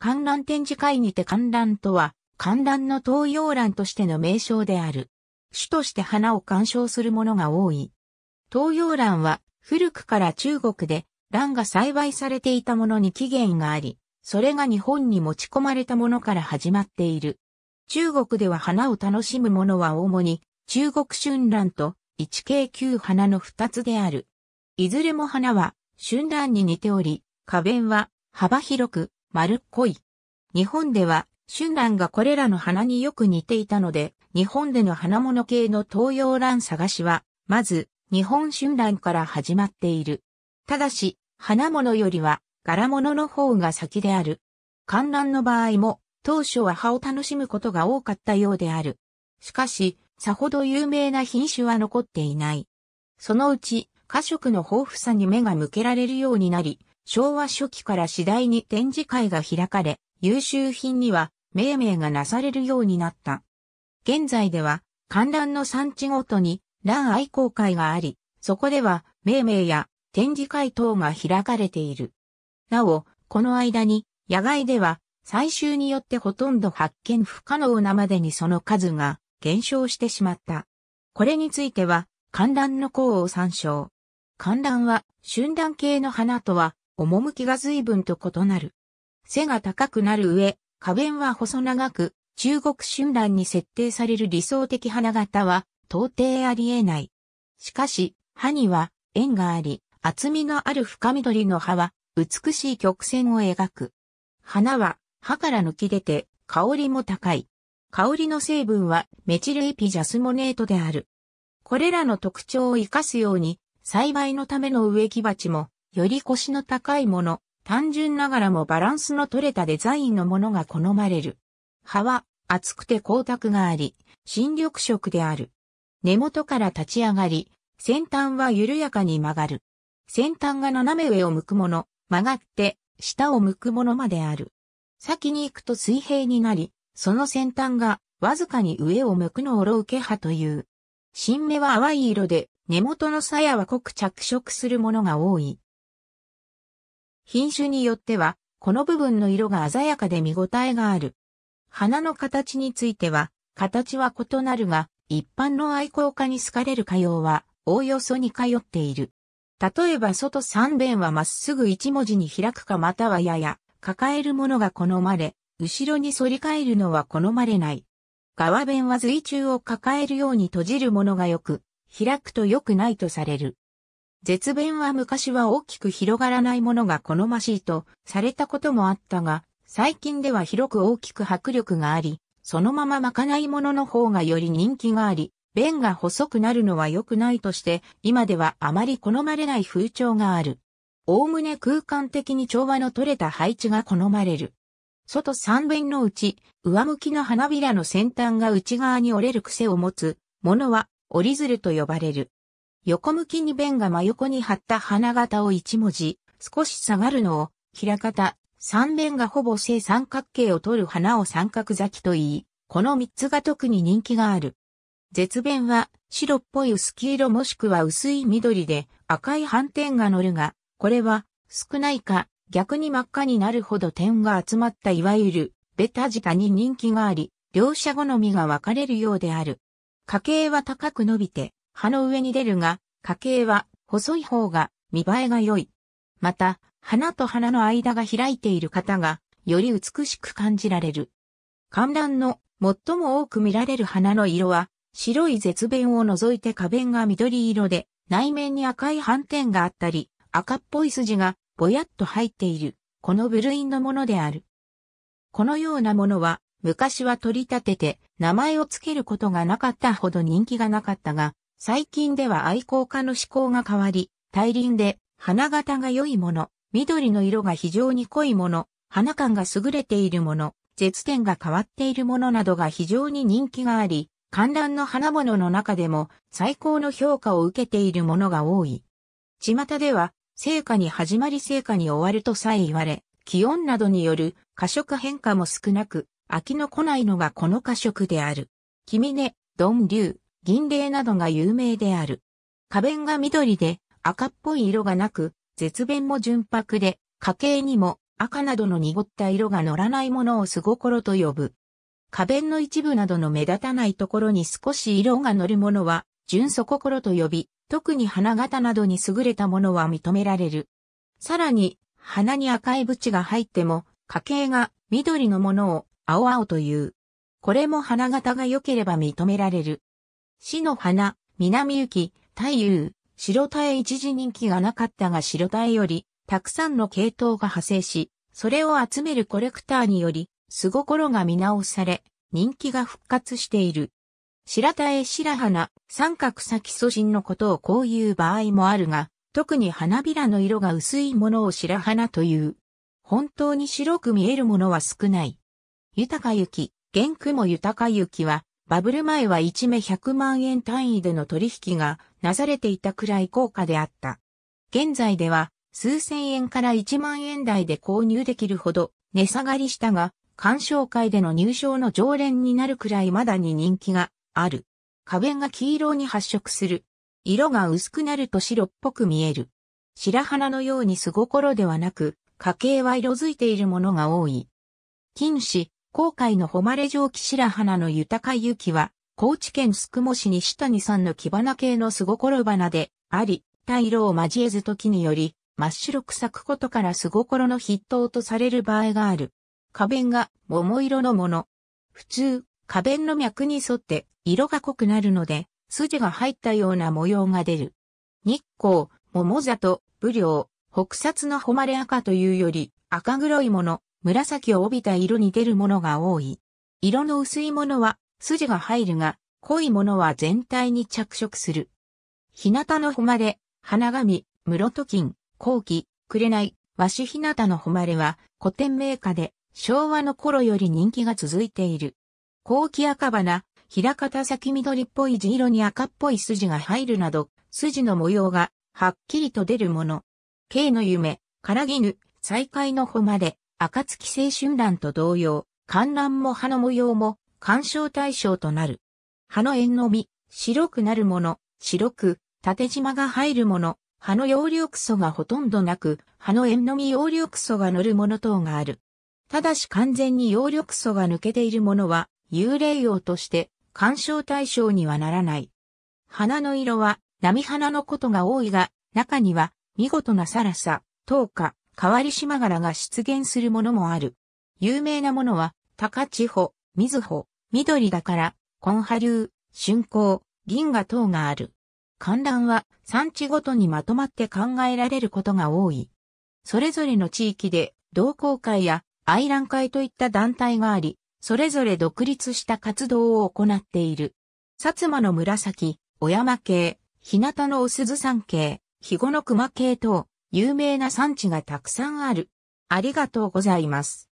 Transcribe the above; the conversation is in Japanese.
観覧展示会にて観覧とは、観覧の東洋覧としての名称である。主として花を鑑賞するものが多い。東洋蘭は古くから中国で蘭が栽培されていたものに起源があり、それが日本に持ち込まれたものから始まっている。中国では花を楽しむものは主に中国春蘭と一系旧花の二つである。いずれも花は春蘭に似ており、花弁は幅広く丸っこい。日本では、春蘭がこれらの花によく似ていたので、日本での花物系の東洋蘭探しは、まず、日本春蘭から始まっている。ただし、花物よりは、柄物の方が先である。観覧の場合も、当初は葉を楽しむことが多かったようである。しかし、さほど有名な品種は残っていない。そのうち、花色の豊富さに目が向けられるようになり、昭和初期から次第に展示会が開かれ、優秀品には命名がなされるようになった。現在では、観覧の産地ごとに、蘭愛好会があり、そこでは、命名や展示会等が開かれている。なお、この間に、野外では、採集によってほとんど発見不可能なまでにその数が減少してしまった。これについては、観覧の項を参照。観覧は、春蘭系の花とは趣が随分と異なる。背が高くなる上、花弁は細長く、中国春蘭に設定される理想的花形は、到底あり得ない。しかし、葉には、縁があり、厚みのある深緑の葉は、美しい曲線を描く。花は、葉から抜き出て、香りも高い。香りの成分は、メチルエピジャスモネートである。これらの特徴を活かすように、栽培のための植木鉢もより腰の高いもの、単純ながらもバランスの取れたデザインのものが好まれる。葉は厚くて光沢があり、新緑色である。根元から立ち上がり、先端は緩やかに曲がる。先端が斜め上を向くもの、曲がって下を向くものまである。先に行くと水平になり、その先端がわずかに上を向くのをロウケ派という。新芽は淡い色で、根元の鞘は濃く着色するものが多い。品種によっては、この部分の色が鮮やかで見応えがある。花の形については、形は異なるが、一般の愛好家に好かれる歌謡は、おおよそに通っている。例えば外三弁はまっすぐ一文字に開くかまたはやや、抱えるものが好まれ、後ろに反り返るのは好まれない。側弁は随中を抱えるように閉じるものがよく、開くと良くないとされる。絶弁は昔は大きく広がらないものが好ましいとされたこともあったが、最近では広く大きく迫力があり、そのまま巻かないものの方がより人気があり、弁が細くなるのは良くないとして、今ではあまり好まれない風潮がある。おおむね空間的に調和の取れた配置が好まれる。外三弁のうち、上向きの花びらの先端が内側に折れる癖を持つ、ものは折り鶴と呼ばれる。横向きに弁が真横に張った花形を一文字、少し下がるのを、平方、三弁がほぼ正三角形を取る花を三角咲きと言い、この三つが特に人気がある。絶弁は白っぽい薄黄色もしくは薄い緑で赤い斑点が乗るが、これは少ないか逆に真っ赤になるほど点が集まったいわゆるベタジタに人気があり、両者好みが分かれるようである。家系は高く伸びて葉の上に出るが、花茎は細い方が見栄えが良い。また、花と花の間が開いている方が、より美しく感じられる。観覧の最も多く見られる花の色は、白い絶弁を除いて花弁が緑色で、内面に赤い斑点があったり、赤っぽい筋がぼやっと入っている、この部類のものである。このようなものは、昔は取り立てて名前を付けることがなかったほど人気がなかったが、最近では愛好家の思考が変わり、大輪で花型が良いもの、緑の色が非常に濃いもの、花感が優れているもの、絶点が変わっているものなどが非常に人気があり、観覧の花物の中でも最高の評価を受けているものが多い。巷では、成果に始まり成果に終わるとさえ言われ、気温などによる過食変化も少なく、飽きの来ないのがこの過食である。君ね、ドン・リュウ、銀霊などが有名である。花弁が緑で赤っぽい色がなく、絶弁も純白で、家系にも赤などの濁った色が乗らないものを巣心と呼ぶ。花弁の一部などの目立たないところに少し色が乗るものは、純素心と呼び、特に花形などに優れたものは認められる。さらに、花に赤い縁が入っても、家系が緑のものを青々という。これも花形が良ければ認められる。死の花、南行き、太夫、白田へ一時人気がなかったが白田へより、たくさんの系統が派生し、それを集めるコレクターにより、巣心が見直され、人気が復活している。白田へ白花、三角咲き素人のことをこういう場合もあるが、特に花びらの色が薄いものを白花という。本当に白く見えるものは少ない。豊か雪、元句も豊か雪は、バブル前は1目100万円単位での取引がなされていたくらい高価であった。現在では数千円から1万円台で購入できるほど値下がりしたが、鑑賞会での入賞の常連になるくらいまだに人気がある。花弁が黄色に発色する。色が薄くなると白っぽく見える。白花のように素心ではなく、家計は色づいているものが多い。金糸、後海の誉れ蒸気白花の豊か雪は、高知県宿毛市西谷さんの木花系のすごころ花であり、太色を交えず時により、真っ白く咲くことからすごころの筆頭とされる場合がある。花弁が桃色のもの。普通、花弁の脈に沿って色が濃くなるので、筋が入ったような模様が出る。日光、桃里、武陵、北薩の誉れ赤というより赤黒いもの、紫を帯びた色に出るものが多い。色の薄いものは筋が入るが、濃いものは全体に着色する。日向の誉れ、花紙、室戸金、後期、紅、和紙日向の誉れは古典名家で昭和の頃より人気が続いている。後期赤花、平方先緑っぽい地色に赤っぽい筋が入るなど、筋の模様がはっきりと出るもの。K の夢、からぎぬ、再会の誉れ、暁青春欄と同様、観覧も葉の模様も鑑賞対象となる。葉の縁のみ、白くなるもの、白く、縦縞が入るもの、葉の葉緑素がほとんどなく、葉の縁のみ葉緑素が乗るもの等がある。ただし完全に葉緑素が抜けているものは、幽霊用として鑑賞対象にはならない。花の色は、波花のことが多いが、中には、見事なサラサ、透過、変わり島柄が出現するものもある。有名なものは、高千穂、水穂、緑だから、根波流、春光、銀河等がある。観覧は産地ごとにまとまって考えられることが多い。それぞれの地域で同好会や愛覧会といった団体があり、それぞれ独立した活動を行っている。薩摩の紫、小山系、日向のお鈴山系、肥後の熊系等、有名な産地がたくさんある。ありがとうございます。